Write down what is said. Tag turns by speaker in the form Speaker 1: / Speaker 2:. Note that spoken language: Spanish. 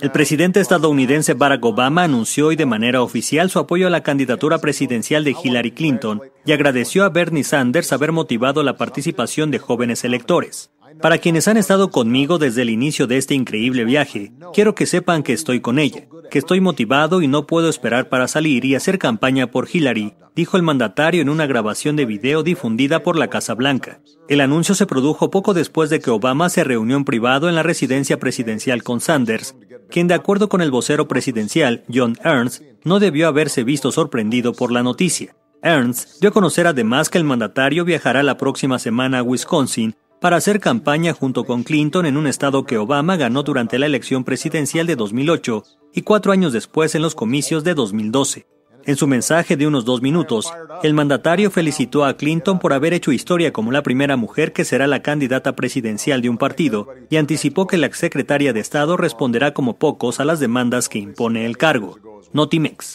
Speaker 1: El presidente estadounidense Barack Obama anunció hoy de manera oficial su apoyo a la candidatura presidencial de Hillary Clinton y agradeció a Bernie Sanders haber motivado la participación de jóvenes electores. Para quienes han estado conmigo desde el inicio de este increíble viaje, quiero que sepan que estoy con ella, que estoy motivado y no puedo esperar para salir y hacer campaña por Hillary, dijo el mandatario en una grabación de video difundida por la Casa Blanca. El anuncio se produjo poco después de que Obama se reunió en privado en la residencia presidencial con Sanders, quien de acuerdo con el vocero presidencial, John Ernst, no debió haberse visto sorprendido por la noticia. Ernst dio a conocer además que el mandatario viajará la próxima semana a Wisconsin para hacer campaña junto con Clinton en un estado que Obama ganó durante la elección presidencial de 2008 y cuatro años después en los comicios de 2012. En su mensaje de unos dos minutos, el mandatario felicitó a Clinton por haber hecho historia como la primera mujer que será la candidata presidencial de un partido y anticipó que la exsecretaria de Estado responderá como pocos a las demandas que impone el cargo. Notimex.